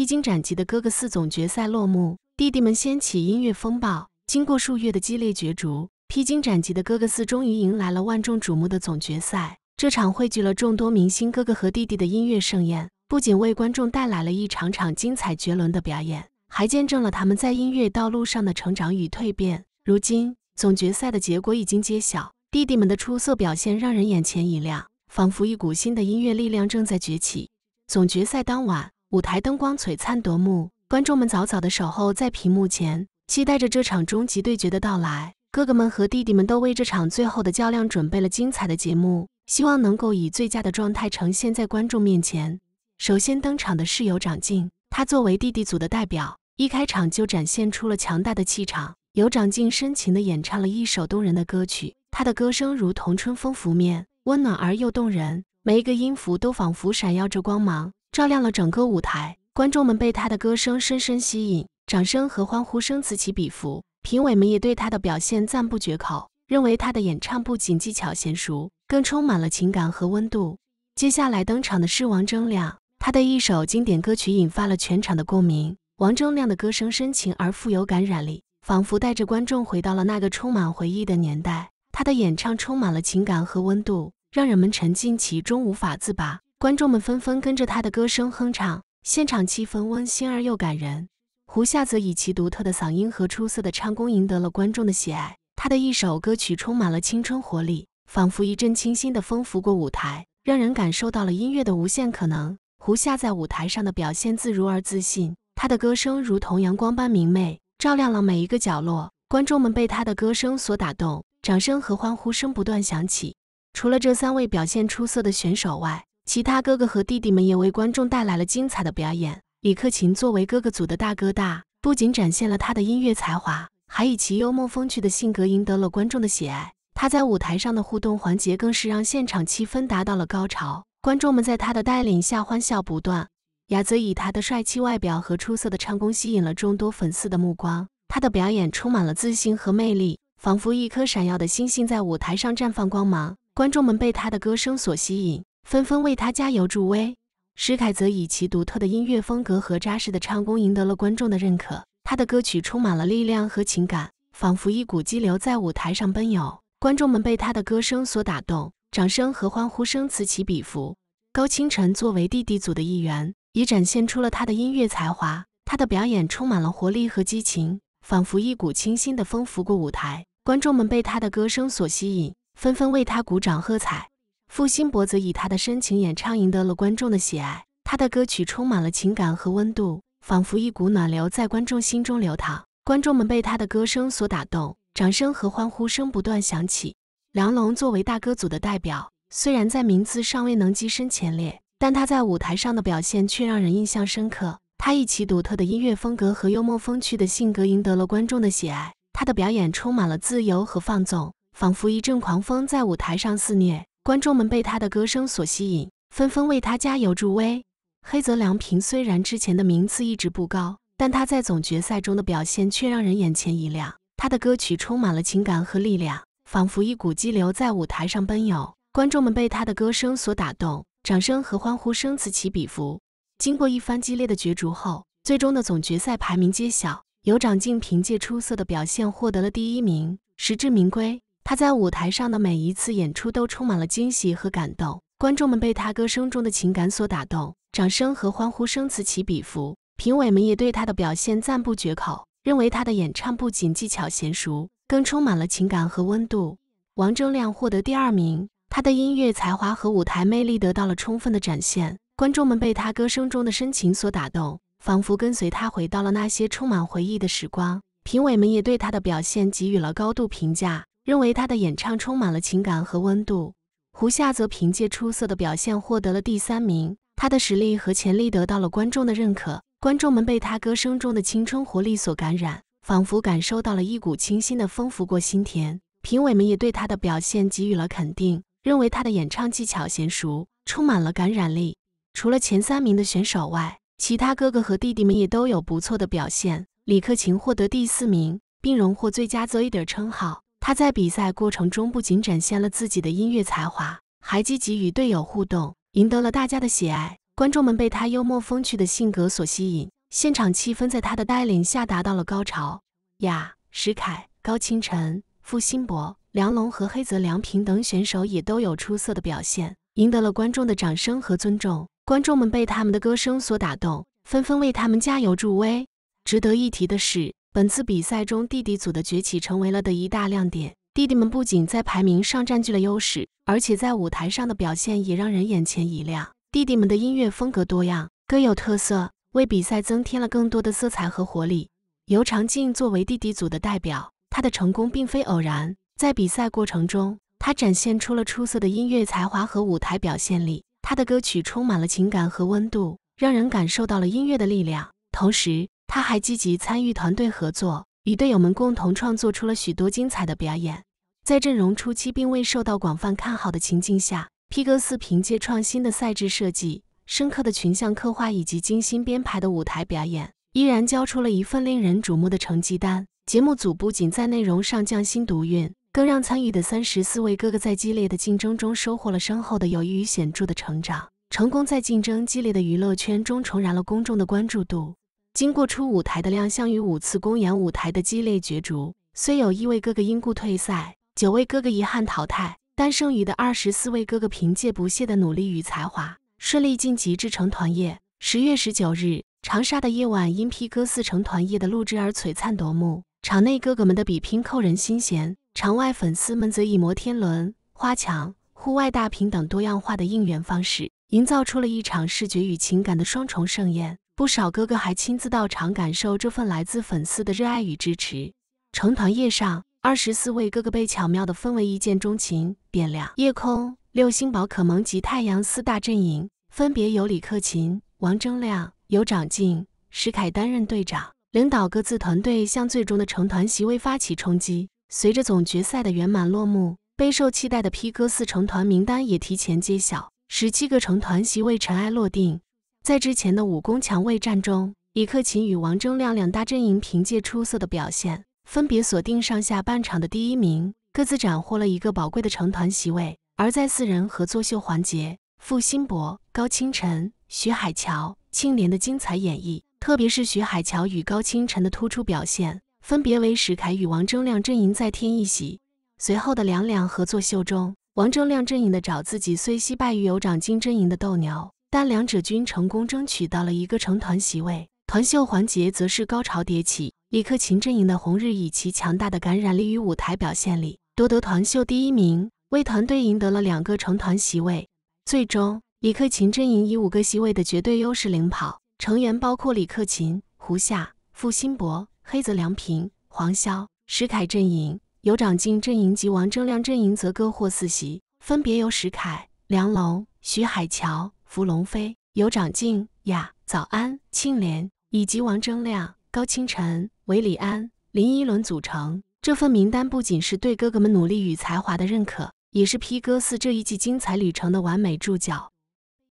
披荆斩棘的哥哥四总决赛落幕，弟弟们掀起音乐风暴。经过数月的激烈角逐，披荆斩棘的哥哥四终于迎来了万众瞩目的总决赛。这场汇聚了众多明星哥哥和弟弟的音乐盛宴，不仅为观众带来了一场场精彩绝伦的表演，还见证了他们在音乐道路上的成长与蜕变。如今，总决赛的结果已经揭晓，弟弟们的出色表现让人眼前一亮，仿佛一股新的音乐力量正在崛起。总决赛当晚。舞台灯光璀璨夺目，观众们早早的守候在屏幕前，期待着这场终极对决的到来。哥哥们和弟弟们都为这场最后的较量准备了精彩的节目，希望能够以最佳的状态呈现在观众面前。首先登场的是有长靖，他作为弟弟组的代表，一开场就展现出了强大的气场。有长靖深情地演唱了一首动人的歌曲，他的歌声如同春风拂面，温暖而又动人，每一个音符都仿佛闪耀着光芒。照亮了整个舞台，观众们被他的歌声深深吸引，掌声和欢呼声此起彼伏。评委们也对他的表现赞不绝口，认为他的演唱不仅技巧娴熟，更充满了情感和温度。接下来登场的是王铮亮，他的一首经典歌曲引发了全场的共鸣。王铮亮的歌声深情而富有感染力，仿佛带着观众回到了那个充满回忆的年代。他的演唱充满了情感和温度，让人们沉浸其中无法自拔。观众们纷纷跟着他的歌声哼唱，现场气氛温馨而又感人。胡夏则以其独特的嗓音和出色的唱功赢得了观众的喜爱。他的一首歌曲充满了青春活力，仿佛一阵清新的风拂过舞台，让人感受到了音乐的无限可能。胡夏在舞台上的表现自如而自信，他的歌声如同阳光般明媚，照亮了每一个角落。观众们被他的歌声所打动，掌声和欢呼声不断响起。除了这三位表现出色的选手外，其他哥哥和弟弟们也为观众带来了精彩的表演。李克勤作为哥哥组的大哥大，不仅展现了他的音乐才华，还以其幽默风趣的性格赢得了观众的喜爱。他在舞台上的互动环节更是让现场气氛达到了高潮，观众们在他的带领下欢笑不断。雅泽以他的帅气外表和出色的唱功吸引了众多粉丝的目光，他的表演充满了自信和魅力，仿佛一颗闪耀的星星在舞台上绽放光芒。观众们被他的歌声所吸引。纷纷为他加油助威。石凯则以其独特的音乐风格和扎实的唱功赢得了观众的认可。他的歌曲充满了力量和情感，仿佛一股激流在舞台上奔涌。观众们被他的歌声所打动，掌声和欢呼声此起彼伏。高清晨作为弟弟组的一员，也展现出了他的音乐才华。他的表演充满了活力和激情，仿佛一股清新的风拂过舞台。观众们被他的歌声所吸引，纷纷为他鼓掌喝彩。付辛博则以他的深情演唱赢得了观众的喜爱。他的歌曲充满了情感和温度，仿佛一股暖流在观众心中流淌。观众们被他的歌声所打动，掌声和欢呼声不断响起。梁龙作为大哥组的代表，虽然在名字尚未能跻身前列，但他在舞台上的表现却让人印象深刻。他以其独特的音乐风格和幽默风趣的性格赢得了观众的喜爱。他的表演充满了自由和放纵，仿佛一阵狂风在舞台上肆虐。观众们被他的歌声所吸引，纷纷为他加油助威。黑泽良平虽然之前的名次一直不高，但他在总决赛中的表现却让人眼前一亮。他的歌曲充满了情感和力量，仿佛一股激流在舞台上奔涌。观众们被他的歌声所打动，掌声和欢呼声此起彼伏。经过一番激烈的角逐后，最终的总决赛排名揭晓，由长靖凭借出色的表现获得了第一名，实至名归。他在舞台上的每一次演出都充满了惊喜和感动，观众们被他歌声中的情感所打动，掌声和欢呼声此起彼伏。评委们也对他的表现赞不绝口，认为他的演唱不仅技巧娴熟，更充满了情感和温度。王铮亮获得第二名，他的音乐才华和舞台魅力得到了充分的展现。观众们被他歌声中的深情所打动，仿佛跟随他回到了那些充满回忆的时光。评委们也对他的表现给予了高度评价。认为他的演唱充满了情感和温度，胡夏则凭借出色的表现获得了第三名。他的实力和潜力得到了观众的认可，观众们被他歌声中的青春活力所感染，仿佛感受到了一股清新的风拂过心田。评委们也对他的表现给予了肯定，认为他的演唱技巧娴熟，充满了感染力。除了前三名的选手外，其他哥哥和弟弟们也都有不错的表现。李克勤获得第四名，并荣获最佳 Zoe 的称号。他在比赛过程中不仅展现了自己的音乐才华，还积极与队友互动，赢得了大家的喜爱。观众们被他幽默风趣的性格所吸引，现场气氛在他的带领下达到了高潮。雅、石凯、高清晨、付辛博、梁龙和黑泽良平等选手也都有出色的表现，赢得了观众的掌声和尊重。观众们被他们的歌声所打动，纷纷为他们加油助威。值得一提的是。本次比赛中，弟弟组的崛起成为了的一大亮点。弟弟们不仅在排名上占据了优势，而且在舞台上的表现也让人眼前一亮。弟弟们的音乐风格多样，各有特色，为比赛增添了更多的色彩和活力。尤长靖作为弟弟组的代表，他的成功并非偶然。在比赛过程中，他展现出了出色的音乐才华和舞台表现力。他的歌曲充满了情感和温度，让人感受到了音乐的力量。同时，他还积极参与团队合作，与队友们共同创作出了许多精彩的表演。在阵容初期并未受到广泛看好的情境下，皮格斯凭借创新的赛制设计、深刻的群像刻画以及精心编排的舞台表演，依然交出了一份令人瞩目的成绩单。节目组不仅在内容上匠心独运，更让参与的三十四位哥哥在激烈的竞争中收获了深厚的友谊与显著的成长，成功在竞争激烈的娱乐圈中重燃了公众的关注度。经过初舞台的亮相与五次公演舞台的激烈角逐，虽有一位哥哥因故退赛，九位哥哥遗憾淘汰，但剩余的二十四位哥哥凭借不懈的努力与才华，顺利晋级至成团夜。十月十九日，长沙的夜晚因披哥四成团夜的录制而璀璨夺目，场内哥哥们的比拼扣人心弦，场外粉丝们则以摩天轮、花墙、户外大屏等多样化的应援方式，营造出了一场视觉与情感的双重盛宴。不少哥哥还亲自到场感受这份来自粉丝的热爱与支持。成团夜上，二十四位哥哥被巧妙的分为一见钟情、点亮夜空、六星宝可梦及太阳四大阵营，分别由李克勤、王铮亮、尤长靖、石凯担任队长，领导各自团队向最终的成团席位发起冲击。随着总决赛的圆满落幕，备受期待的 P 哥四成团名单也提前揭晓，十七个成团席位尘埃落定。在之前的武功强卫战中，李克勤与王铮亮两大阵营凭借出色的表现，分别锁定上下半场的第一名，各自斩获了一个宝贵的成团席位。而在四人合作秀环节，傅辛博、高清晨、徐海乔、青莲的精彩演绎，特别是徐海乔与高清晨的突出表现，分别为史凯与王铮亮阵营再添一喜。随后的两两合作秀中，王铮亮阵营的找自己虽惜败于有长金阵营的斗牛。但两者均成功争取到了一个成团席位。团秀环节则是高潮迭起，李克勤阵营的红日以其强大的感染力与舞台表现力，夺得团秀第一名，为团队赢得了两个成团席位。最终，李克勤阵营以五个席位的绝对优势领跑，成员包括李克勤、胡夏、付辛博、黑泽良平、黄潇、石凯阵营，尤长靖阵营及王铮亮阵营则各获四席，分别由石凯、梁龙、徐海乔。符龙飞尤长靖、雅早安，庆怜，以及王铮亮、高清晨、韦礼安、林依轮组成这份名单，不仅是对哥哥们努力与才华的认可，也是披哥四这一季精彩旅程的完美注脚。